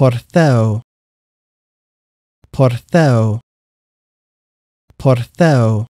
Portheo. Portheo. Portheo.